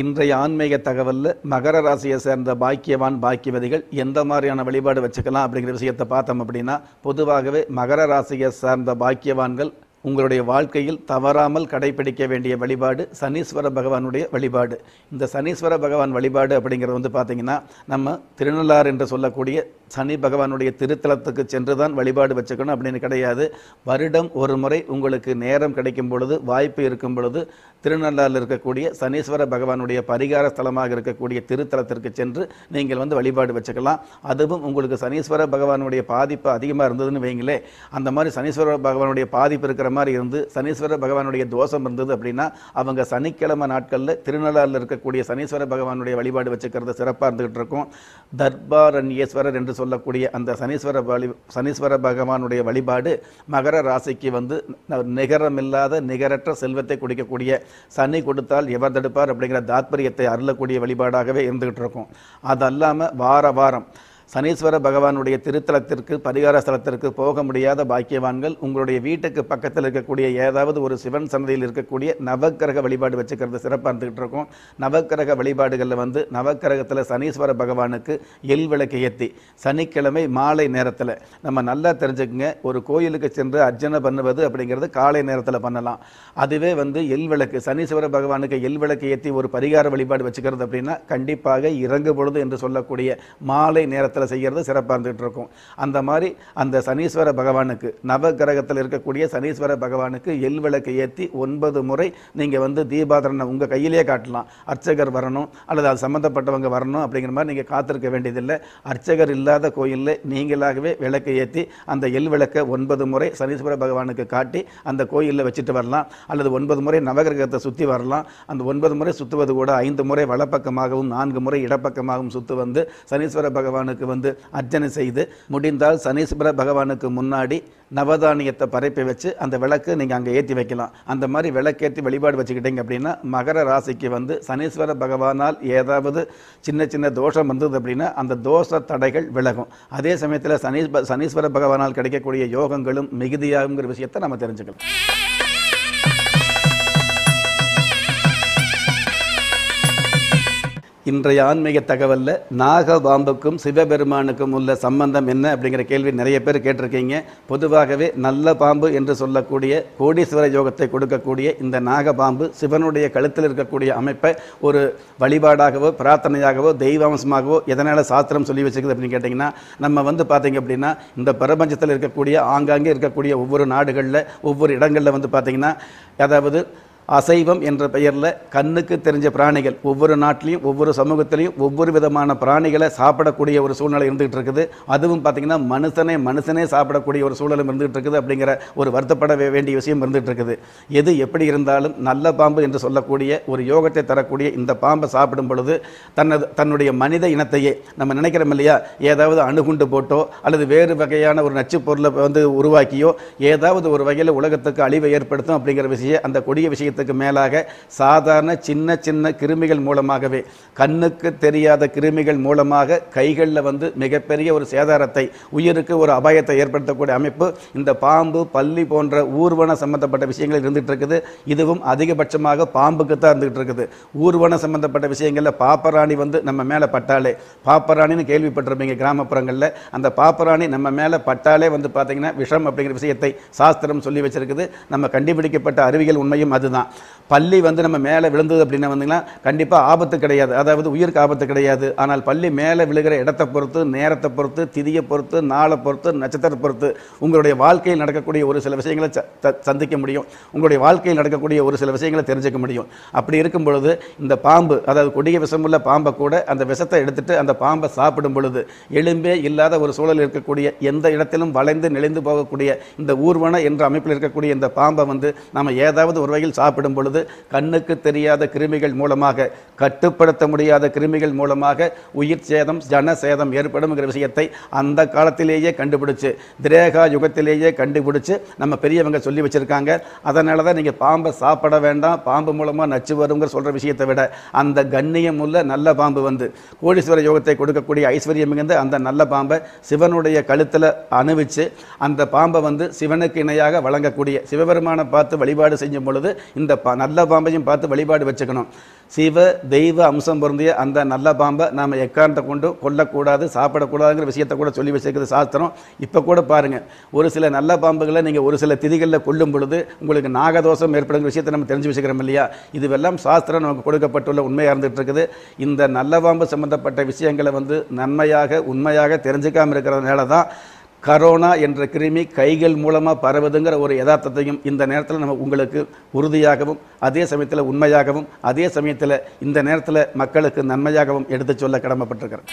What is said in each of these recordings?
இன்றைய ஆன்மீக தகவலில் மகர ராசியை சேர்ந்த பாக்கியவான் பாக்கியவதிகள் எந்த மாதிரியான வழிபாடு வச்சுக்கலாம் அப்படிங்கிற விஷயத்தை பார்த்தோம் அப்படின்னா பொதுவாகவே மகர ராசியை சார்ந்த பாக்கியவான்கள் உங்களுடைய வாழ்க்கையில் தவறாமல் கடைபிடிக்க வேண்டிய வழிபாடு சனீஸ்வர பகவானுடைய வழிபாடு இந்த சனீஸ்வர பகவான் வழிபாடு அப்படிங்கிறது வந்து பார்த்திங்கன்னா நம்ம திருநள்ளாறு என்று சொல்லக்கூடிய சனி பகவானுடைய திருத்தலத்துக்கு சென்று தான் வழிபாடு வச்சுக்கணும் அப்படின்னு கிடையாது வருடம் ஒரு முறை உங்களுக்கு நேரம் கிடைக்கும் பொழுது வாய்ப்பு இருக்கும் பொழுது திருநள்ளாறில் இருக்கக்கூடிய சனீஸ்வர பகவானுடைய பரிகார ஸ்தலமாக இருக்கக்கூடிய திருத்தலத்திற்கு சென்று நீங்கள் வந்து வழிபாடு வச்சுக்கலாம் அதுவும் உங்களுக்கு சனீஸ்வர பகவானுடைய பாதிப்பு அதிகமாக இருந்ததுன்னு வைங்களே அந்த மாதிரி சனீஸ்வர பகவானுடைய பாதிப்பு இருக்கிற மாதிரி இருந்து சனீஸ்வர பகவானுடைய தோஷம் இருந்தது அப்படின்னா அவங்க சனிக்கிழமை நாட்களில் திருநள்ளாறில் இருக்கக்கூடிய சனீஸ்வர பகவானுடைய வழிபாடு வச்சுக்கிறது சிறப்பாக இருந்துகிட்டு இருக்கும் தர்பாரண்யேஸ்வரர் என்று சொல்லக்கூடிய அந்த சனீஸ்வர வழி சனீஸ்வர பகவானுடைய வழிபாடு மகர ராசிக்கு வந்து நிகரமில்லாத நிகரற்ற செல்வத்தை குடிக்கக்கூடிய சனி கொடுத்தால் எவர் தடுப்பார் அப்படிங்கிற தாத்பரியத்தை அருளக்கூடிய வழிபாடாகவே இருந்துகிட்டு இருக்கும் அது அல்லாமல் வார வாரம் சனீஸ்வர பகவானுடைய திருத்தலத்திற்கு பரிகார ஸ்தலத்திற்கு போக முடியாத பாக்கியவான்கள் உங்களுடைய வீட்டுக்கு பக்கத்தில் இருக்கக்கூடிய ஏதாவது ஒரு சிவன் சன்னதியில் இருக்கக்கூடிய நவக்கிரக வழிபாடு வச்சுக்கிறது சிறப்பாக இருந்துக்கிட்டு இருக்கோம் நவக்கிரக வழிபாடுகளில் வந்து நவக்கிரகத்தில் சனீஸ்வர பகவானுக்கு எல் விளக்கு ஏற்றி சனிக்கிழமை மாலை நேரத்தில் நம்ம நல்லா தெரிஞ்சுக்குங்க ஒரு கோயிலுக்கு சென்று அர்ச்சனை பண்ணுவது அப்படிங்கிறது காலை நேரத்தில் பண்ணலாம் அதுவே வந்து எல் விளக்கு சனீஸ்வர பகவானுக்கு எல் விளக்கு ஏற்றி ஒரு பரிகார வழிபாடு வச்சுக்கிறது அப்படின்னா கண்டிப்பாக இறங்கு பொழுது என்று சொல்லக்கூடிய மாலை நேரத்தில் நட்சத்திரத்தில் செய்கிறது சிறப்பாக இருந்துகிட்டு இருக்கும் அந்த மாதிரி அந்த சனீஸ்வர பகவானுக்கு நவ கிரகத்தில் இருக்கக்கூடிய சனீஸ்வர பகவானுக்கு எல் விளக்கு ஏற்றி ஒன்பது முறை நீங்கள் வந்து தீபாதரனை உங்கள் கையிலேயே காட்டலாம் அர்ச்சகர் வரணும் அல்லது அது சம்மந்தப்பட்டவங்க வரணும் அப்படிங்கிற மாதிரி நீங்கள் காத்திருக்க வேண்டியதில்லை அர்ச்சகர் இல்லாத கோயிலில் நீங்களாகவே விளக்கு ஏற்றி அந்த எல் விளக்கை ஒன்பது முறை சனீஸ்வர பகவானுக்கு காட்டி அந்த கோயிலில் வச்சுட்டு வரலாம் அல்லது ஒன்பது முறை நவகிரகத்தை சுற்றி வரலாம் அந்த ஒன்பது முறை சுற்றுவது கூட ஐந்து முறை வலப்பக்கமாகவும் நான்கு முறை இடப்பக்கமாகவும் சுற்று வந்து சனீஸ்வர பகவானுக்கு வந்து அர்ச்சனை செய்து முடிந்தால் சனீஸ்வர பகவானுக்கு முன்னாடி நவதானியத்தை பரப்பி வச்சு அந்த விளக்கு நீங்கள் அங்கே ஏற்றி வைக்கலாம் அந்த மாதிரி விளக்கேற்றி வழிபாடு வச்சுக்கிட்டீங்க அப்படின்னா மகர ராசிக்கு வந்து சனீஸ்வர பகவானால் ஏதாவது சின்ன சின்ன தோஷம் வந்தது அப்படின்னா அந்த தோஷ தடைகள் விலகும் அதே சமயத்தில் சனீஸ்வர சனீஸ்வர பகவானால் கிடைக்கக்கூடிய யோகங்களும் மிகுதியாகுங்கிற விஷயத்தை நம்ம தெரிஞ்சுக்கலாம் இன்றைய ஆன்மீக தகவலில் நாக பாம்புக்கும் சிவபெருமானுக்கும் உள்ள சம்பந்தம் என்ன அப்படிங்கிற கேள்வி நிறைய பேர் கேட்டிருக்கீங்க பொதுவாகவே நல்ல பாம்பு என்று சொல்லக்கூடிய கோடீஸ்வர யோகத்தை கொடுக்கக்கூடிய இந்த நாக பாம்பு சிவனுடைய கழுத்தில் இருக்கக்கூடிய அமைப்பை ஒரு வழிபாடாகவோ பிரார்த்தனையாகவோ தெய்வாம்சமாகவோ எதனால் சாஸ்திரம் சொல்லி வச்சுக்கிது அப்படின்னு கேட்டிங்கன்னா நம்ம வந்து பார்த்திங்க அப்படின்னா இந்த பிரபஞ்சத்தில் இருக்கக்கூடிய ஆங்காங்கே இருக்கக்கூடிய ஒவ்வொரு நாடுகளில் ஒவ்வொரு இடங்களில் வந்து பார்த்திங்கன்னா அதாவது அசைவம் என்ற பெயரில் கண்ணுக்கு தெரிஞ்ச பிராணிகள் ஒவ்வொரு நாட்டிலையும் ஒவ்வொரு சமூகத்திலையும் ஒவ்வொரு விதமான பிராணிகளை சாப்பிடக்கூடிய ஒரு சூழ்நிலை இருந்துகிட்டு இருக்குது அதுவும் பார்த்திங்கன்னா மனுஷனே மனுஷனே சாப்பிடக்கூடிய ஒரு சூழலும் இருந்துகிட்டு இருக்குது அப்படிங்கிற ஒரு வருத்தப்பட வேண்டிய விஷயம் இருந்துகிட்டு இருக்குது எது எப்படி இருந்தாலும் நல்ல பாம்பு என்று சொல்லக்கூடிய ஒரு யோகத்தை தரக்கூடிய இந்த பாம்பை சாப்பிடும் பொழுது தன்னது தன்னுடைய மனித இனத்தையே நம்ம நினைக்கிறோம் இல்லையா ஏதாவது அணுகுண்டு போட்டோ அல்லது வேறு வகையான ஒரு நச்சு பொருளை வந்து உருவாக்கியோ ஏதாவது ஒரு வகையில் உலகத்துக்கு அழிவை ஏற்படுத்தும் அப்படிங்கிற விஷயம் அந்த கொடிய விஷயம் ஆரோக்கியத்துக்கு மேலாக சாதாரண சின்ன சின்ன கிருமிகள் மூலமாகவே கண்ணுக்கு தெரியாத கிருமிகள் மூலமாக கைகளில் வந்து மிகப்பெரிய ஒரு சேதாரத்தை உயிருக்கு ஒரு அபாயத்தை ஏற்படுத்தக்கூடிய அமைப்பு இந்த பாம்பு பள்ளி போன்ற ஊர்வன சம்பந்தப்பட்ட விஷயங்கள் இருந்துகிட்டு இருக்குது இதுவும் அதிகபட்சமாக பாம்புக்கு தான் இருந்துகிட்டு இருக்குது ஊர்வன சம்பந்தப்பட்ட விஷயங்களில் பாப்பராணி வந்து நம்ம மேலே பட்டாலே பாப்பராணின்னு கேள்விப்பட்டிருப்பீங்க கிராமப்புறங்களில் அந்த பாப்பராணி நம்ம மேலே பட்டாலே வந்து பார்த்திங்கன்னா விஷம் அப்படிங்கிற விஷயத்தை சாஸ்திரம் சொல்லி வச்சிருக்குது நம்ம கண்டுபிடிக்கப்பட்ட அறிவியல் உண்மையும் அதுதான் பண்ணிக்கலாம் பள்ளி வந்து நம்ம மேலே விழுந்தது அப்படின்னா வந்தீங்கன்னா கண்டிப்பாக ஆபத்து கிடையாது அதாவது உயிருக்கு ஆபத்து கிடையாது ஆனால் பள்ளி மேலே விழுகிற இடத்தை பொறுத்து நேரத்தை பொறுத்து திதியை பொறுத்து நாளை பொறுத்து நட்சத்திரத்தை பொறுத்து உங்களுடைய வாழ்க்கையில் நடக்கக்கூடிய ஒரு சில விஷயங்களை சந்திக்க முடியும் உங்களுடைய வாழ்க்கையில் நடக்கக்கூடிய ஒரு சில விஷயங்களை தெரிஞ்சுக்க முடியும் அப்படி இருக்கும் பொழுது இந்த பாம்பு அதாவது கொடிய விஷமுள்ள பாம்பை கூட அந்த விஷத்தை எடுத்துட்டு அந்த பாம்பை சாப்பிடும் பொழுது எலும்பே இல்லாத ஒரு சூழல் இருக்கக்கூடிய எந்த இடத்திலும் வளைந்து நெளிந்து போகக்கூடிய இந்த ஊர்வன என்ற அமைப்பில் இருக்கக்கூடிய இந்த பாம்பை வந்து நம்ம ஏதாவது ஒரு வகையில் சாப்பிட்டு சாப்பிடும் பொழுது கண்ணுக்கு தெரியாத கிருமிகள் மூலமாக கட்டுப்படுத்த முடியாத கிருமிகள் மூலமாக உயிர் சேதம் ஜன சேதம் ஏற்படும்ங்கிற விஷயத்தை அந்த காலத்திலேயே கண்டுபிடிச்சு திரேகா யுகத்திலேயே கண்டுபிடிச்சு நம்ம பெரியவங்க சொல்லி வச்சுருக்காங்க அதனால தான் நீங்கள் பாம்பை சாப்பிட வேண்டாம் பாம்பு மூலமாக நச்சு வருங்கிற சொல்கிற விஷயத்தை விட அந்த கண்ணியம் உள்ள நல்ல பாம்பு வந்து கோடீஸ்வர யோகத்தை கொடுக்கக்கூடிய ஐஸ்வர்யம் மிகுந்து அந்த நல்ல பாம்பை சிவனுடைய கழுத்தில் அணுவிச்சு அந்த பாம்பை வந்து சிவனுக்கு இணையாக வழங்கக்கூடிய சிவபெருமானை பார்த்து வழிபாடு செய்யும் பொழுது இந்த பா நல்ல பாம்பையும் பார்த்து வழிபாடு வச்சுக்கணும் சிவ தெய்வ அம்சம் பொருந்திய அந்த நல்ல பாம்பை நாம் எக்காரணத்தை கொண்டு கொல்லக்கூடாது சாப்பிடக்கூடாதுங்கிற விஷயத்தை கூட சொல்லி வச்சுருக்கிறது சாஸ்திரம் இப்போ கூட பாருங்கள் ஒரு சில நல்ல பாம்புகளை நீங்கள் ஒரு சில திதிகளில் கொள்ளும் பொழுது உங்களுக்கு நாகதோஷம் ஏற்படுங்கிற விஷயத்தை நம்ம தெரிஞ்சு வச்சுக்கிறோம் இல்லையா இதுவெல்லாம் சாஸ்திரம் நமக்கு கொடுக்கப்பட்டுள்ள உண்மையாக இருந்துகிட்ருக்குது இந்த நல்ல பாம்பு சம்மந்தப்பட்ட விஷயங்களை வந்து நன்மையாக உண்மையாக தெரிஞ்சுக்காமல் இருக்கிறதுனால தான் கரோனா என்ற கிருமி கைகள் மூலமாக பரவுதுங்கிற ஒரு யதார்த்தத்தையும் இந்த நேரத்தில் நம்ம உங்களுக்கு உறுதியாகவும் அதே சமயத்தில் உண்மையாகவும் அதே சமயத்தில் இந்த நேரத்தில் மக்களுக்கு நன்மையாகவும் எடுத்து சொல்ல கடமைப்பட்டிருக்கிறேன்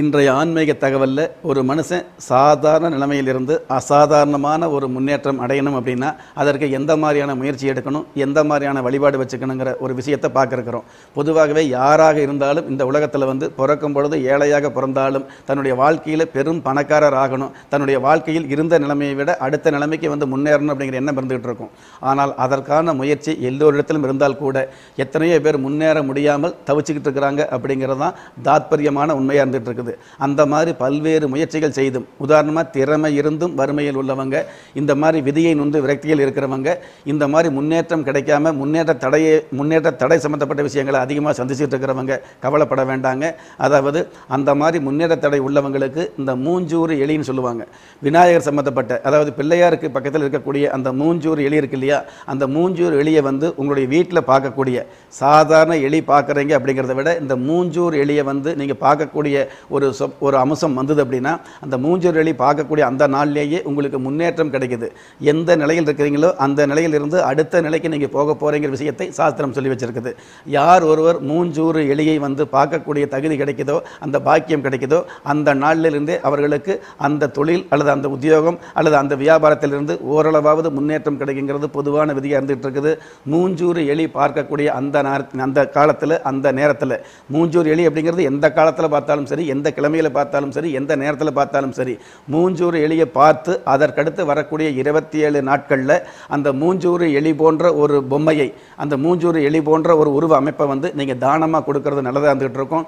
இன்றைய ஆன்மீக தகவலில் ஒரு மனுஷன் சாதாரண நிலைமையிலிருந்து அசாதாரணமான ஒரு முன்னேற்றம் அடையணும் அப்படின்னா அதற்கு எந்த மாதிரியான முயற்சி எடுக்கணும் எந்த மாதிரியான வழிபாடு வச்சுக்கணுங்கிற ஒரு விஷயத்தை பார்க்குறோம் பொதுவாகவே யாராக இருந்தாலும் இந்த உலகத்தில் வந்து பிறக்கும் பொழுது ஏழையாக பிறந்தாலும் தன்னுடைய வாழ்க்கையில் பெரும் பணக்காரர் ஆகணும் தன்னுடைய வாழ்க்கையில் இருந்த நிலைமையை விட அடுத்த நிலைமைக்கு வந்து முன்னேறணும் அப்படிங்கிற எண்ணம் இருந்துகிட்டு இருக்கும் ஆனால் அதற்கான முயற்சி எல்லோரிடத்திலும் இருந்தால் கூட எத்தனையோ பேர் முன்னேற முடியாமல் தவிச்சுக்கிட்டு இருக்கிறாங்க அப்படிங்கிறது தான் தாத்பரியமான உண்மையாக இருந்துகிட்டு இருக்குது இருக்குது அந்த மாதிரி பல்வேறு முயற்சிகள் செய்தும் உதாரணமாக திறமை இருந்தும் வறுமையில் உள்ளவங்க இந்த மாதிரி விதியை நொந்து விரக்தியில் இருக்கிறவங்க இந்த மாதிரி முன்னேற்றம் கிடைக்காம முன்னேற்ற தடையை முன்னேற்ற தடை சம்மந்தப்பட்ட விஷயங்களை அதிகமாக சந்திச்சுட்டு இருக்கிறவங்க கவலைப்பட வேண்டாங்க அதாவது அந்த மாதிரி முன்னேற்ற தடை உள்ளவங்களுக்கு இந்த மூஞ்சூறு எலின்னு சொல்லுவாங்க விநாயகர் சம்மந்தப்பட்ட அதாவது பிள்ளையாருக்கு பக்கத்தில் இருக்கக்கூடிய அந்த மூஞ்சூறு எலி இருக்கு இல்லையா அந்த மூஞ்சூறு எலியை வந்து உங்களுடைய வீட்டில் பார்க்கக்கூடிய சாதாரண எலி பார்க்குறீங்க அப்படிங்கிறத விட இந்த மூஞ்சூர் எலியை வந்து நீங்கள் பார்க்கக்கூடிய ஒரு ஒரு ஒரு அம்சம் வந்தது அப்படின்னா அந்த மூஞ்சர் வழி பார்க்கக்கூடிய அந்த நாள்லேயே உங்களுக்கு முன்னேற்றம் கிடைக்குது எந்த நிலையில் இருக்கிறீங்களோ அந்த நிலையிலிருந்து அடுத்த நிலைக்கு நீங்கள் போக போகிறீங்கிற விஷயத்தை சாஸ்திரம் சொல்லி வச்சுருக்குது யார் ஒருவர் மூஞ்சூறு எலியை வந்து பார்க்கக்கூடிய தகுதி கிடைக்குதோ அந்த பாக்கியம் கிடைக்குதோ அந்த நாளிலிருந்தே அவர்களுக்கு அந்த தொழில் அல்லது அந்த உத்தியோகம் அல்லது அந்த வியாபாரத்திலிருந்து ஓரளவாவது முன்னேற்றம் கிடைக்குங்கிறது பொதுவான விதியாக இருந்துகிட்டு இருக்குது மூஞ்சூறு எலி பார்க்கக்கூடிய அந்த அந்த காலத்தில் அந்த நேரத்தில் மூஞ்சூர் எலி அப்படிங்கிறது எந்த காலத்தில் பார்த்தாலும் சரி எந்த எந்த கிழமையில் பார்த்தாலும் சரி எந்த நேரத்தில் பார்த்தாலும் சரி மூஞ்சூறு எலியை பார்த்து அதற்கடுத்து வரக்கூடிய இருபத்தி ஏழு நாட்களில் அந்த மூஞ்சூறு எலி போன்ற ஒரு பொம்மையை அந்த மூஞ்சூறு எலி போன்ற ஒரு உருவ அமைப்பை வந்து நீங்கள் தானமாக கொடுக்கறது நல்லதாக இருந்துகிட்டு இருக்கோம்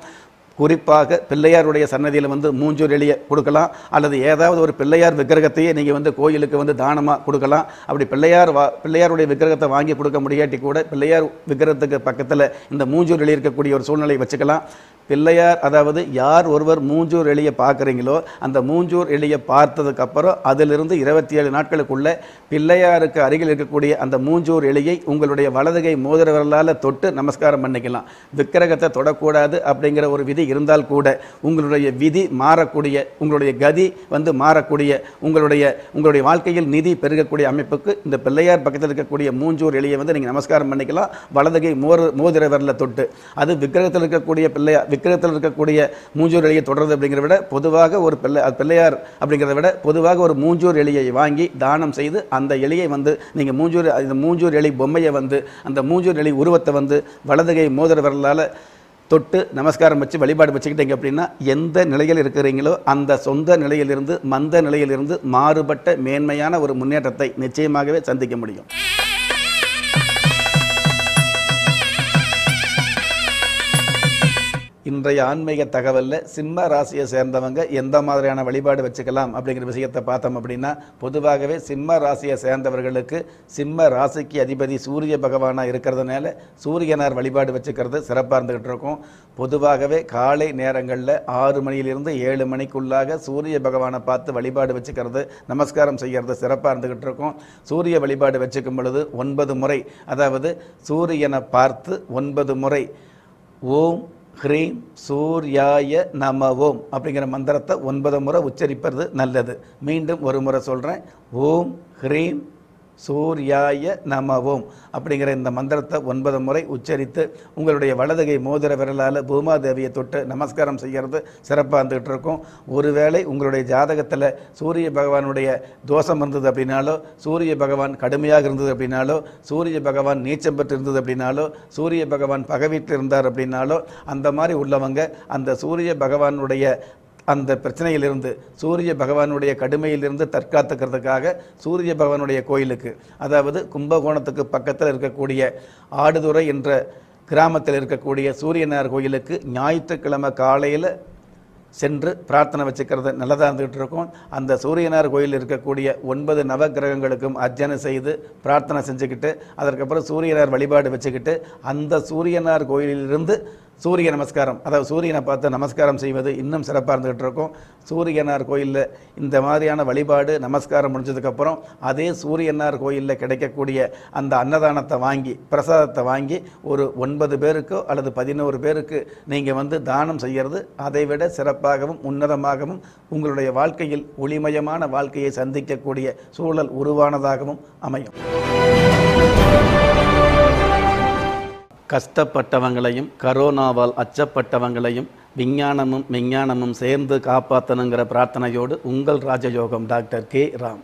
குறிப்பாக பிள்ளையாருடைய சன்னதியில் வந்து மூஞ்சூர் எலியை கொடுக்கலாம் அல்லது ஏதாவது ஒரு பிள்ளையார் விக்கிரகத்தையே நீங்கள் வந்து கோயிலுக்கு வந்து தானமாக கொடுக்கலாம் அப்படி பிள்ளையார் வா பிள்ளையாருடைய விக்கிரகத்தை வாங்கி கொடுக்க முடியாட்டி கூட பிள்ளையார் விக்கிரகத்துக்கு பக்கத்தில் இந்த மூஞ்சூர் எளி இருக்கக்கூடிய ஒரு சூழ்நிலை வச்சுக்கலாம் பிள்ளையார் அதாவது யார் ஒருவர் மூஞ்சூர் எலியை பார்க்குறீங்களோ அந்த மூஞ்சூர் எலியை பார்த்ததுக்கப்புறம் அதிலிருந்து இருபத்தி ஏழு நாட்களுக்குள்ளே பிள்ளையாருக்கு அருகில் இருக்கக்கூடிய அந்த மூஞ்சூர் எலியை உங்களுடைய வலதுகை மோதிரவர்களால் தொட்டு நமஸ்காரம் பண்ணிக்கலாம் விக்கிரகத்தை தொடக்கூடாது அப்படிங்கிற ஒரு விதி இருந்தால் கூட உங்களுடைய விதி மாறக்கூடிய உங்களுடைய கதி வந்து மாறக்கூடிய உங்களுடைய உங்களுடைய வாழ்க்கையில் நிதி பெருகக்கூடிய அமைப்புக்கு இந்த பிள்ளையார் பக்கத்தில் இருக்கக்கூடிய மூஞ்சூர் எலியை வந்து நீங்கள் நமஸ்காரம் பண்ணிக்கலாம் வலதுகை மோர் மோதிரவரில் தொட்டு அது விக்கிரகத்தில் இருக்கக்கூடிய பிள்ளையார் விக்கிரகத்தில் இருக்கக்கூடிய மூஞ்சூர் எலியை தொடர்றது அப்படிங்கிறத விட பொதுவாக ஒரு பிள்ளை பிள்ளையார் அப்படிங்கிறத விட பொதுவாக ஒரு மூஞ்சூர் எலியை வாங்கி தானம் செய்து அந்த எலியை வந்து நீங்கள் மூஞ்சூர் இந்த மூஞ்சூர் எலி பொம்மையை வந்து அந்த மூஞ்சூர் எலி உருவத்தை வந்து வலதுகை மோதிர வரலால் தொட்டு நமஸ்காரம் வச்சு வழிபாடு வச்சுக்கிட்டீங்க அப்படின்னா எந்த நிலையில் இருக்கிறீங்களோ அந்த சொந்த நிலையிலிருந்து மந்த நிலையிலிருந்து மாறுபட்ட மேன்மையான ஒரு முன்னேற்றத்தை நிச்சயமாகவே சந்திக்க முடியும் இன்றைய ஆன்மீக தகவலில் சிம்ம ராசியை சேர்ந்தவங்க எந்த மாதிரியான வழிபாடு வச்சுக்கலாம் அப்படிங்கிற விஷயத்தை பார்த்தோம் அப்படின்னா பொதுவாகவே சிம்ம ராசியை சேர்ந்தவர்களுக்கு சிம்ம ராசிக்கு அதிபதி சூரிய பகவானாக இருக்கிறதுனால சூரியனார் வழிபாடு வச்சுக்கிறது சிறப்பாக இருந்துக்கிட்டு இருக்கும் பொதுவாகவே காலை நேரங்களில் ஆறு மணியிலிருந்து ஏழு மணிக்குள்ளாக சூரிய பகவானை பார்த்து வழிபாடு வச்சுக்கிறது நமஸ்காரம் செய்கிறது சிறப்பாக இருந்துக்கிட்டு இருக்கும் சூரிய வழிபாடு வச்சுக்கும் பொழுது ஒன்பது முறை அதாவது சூரியனை பார்த்து ஒன்பது முறை ஓம் ஹ்ரீம் சூர்யாய நமவோம் அப்படிங்கிற மந்திரத்தை ஒன்பது முறை உச்சரிப்பது நல்லது மீண்டும் ஒரு முறை சொல்கிறேன் ஓம் ஹ்ரீம் சூர்யாய நமவோம் அப்படிங்கிற இந்த மந்திரத்தை ஒன்பது முறை உச்சரித்து உங்களுடைய வலதுகை மோதிர விரலால் பூமாதேவியை தொட்டு நமஸ்காரம் செய்கிறது சிறப்பாக இருந்துகிட்டு இருக்கும் ஒருவேளை உங்களுடைய ஜாதகத்தில் சூரிய பகவானுடைய தோஷம் இருந்தது அப்படின்னாலோ சூரிய பகவான் கடுமையாக இருந்தது அப்படின்னாலோ சூரிய பகவான் நீச்சம் பெற்று இருந்தது அப்படின்னாலோ சூரிய பகவான் பகவீட்டில் இருந்தார் அப்படின்னாலோ அந்த மாதிரி உள்ளவங்க அந்த சூரிய பகவானுடைய அந்த பிரச்சனையிலிருந்து சூரிய பகவானுடைய கடுமையிலிருந்து தற்காத்துக்கிறதுக்காக சூரிய பகவானுடைய கோயிலுக்கு அதாவது கும்பகோணத்துக்கு பக்கத்தில் இருக்கக்கூடிய ஆடுதுறை என்ற கிராமத்தில் இருக்கக்கூடிய சூரியனார் கோயிலுக்கு ஞாயிற்றுக்கிழமை காலையில் சென்று பிரார்த்தனை வச்சுக்கிறது நல்லதாக இருந்துகிட்டு இருக்கும் அந்த சூரியனார் கோயில் இருக்கக்கூடிய ஒன்பது நவகிரகங்களுக்கும் அர்ஜனை அர்ச்சனை செய்து பிரார்த்தனை செஞ்சுக்கிட்டு அதற்கப்புறம் சூரியனார் வழிபாடு வச்சுக்கிட்டு அந்த சூரியனார் கோயிலிலிருந்து சூரிய நமஸ்காரம் அதாவது சூரியனை பார்த்து நமஸ்காரம் செய்வது இன்னும் சிறப்பாக இருந்துகிட்டு இருக்கும் சூரியனார் கோயிலில் இந்த மாதிரியான வழிபாடு நமஸ்காரம் முடிஞ்சதுக்கப்புறம் அதே சூரியனார் கோயிலில் கிடைக்கக்கூடிய அந்த அன்னதானத்தை வாங்கி பிரசாதத்தை வாங்கி ஒரு ஒன்பது பேருக்கோ அல்லது பதினோரு பேருக்கு நீங்கள் வந்து தானம் செய்கிறது அதைவிட சிறப்பாகவும் உன்னதமாகவும் உங்களுடைய வாழ்க்கையில் ஒளிமயமான வாழ்க்கையை சந்திக்கக்கூடிய சூழல் உருவானதாகவும் அமையும் கஷ்டப்பட்டவங்களையும் கரோனாவால் அச்சப்பட்டவங்களையும் விஞ்ஞானமும் விஞ்ஞானமும் சேர்ந்து காப்பாற்றணுங்கிற பிரார்த்தனையோடு உங்கள் ராஜயோகம் டாக்டர் கே ராம்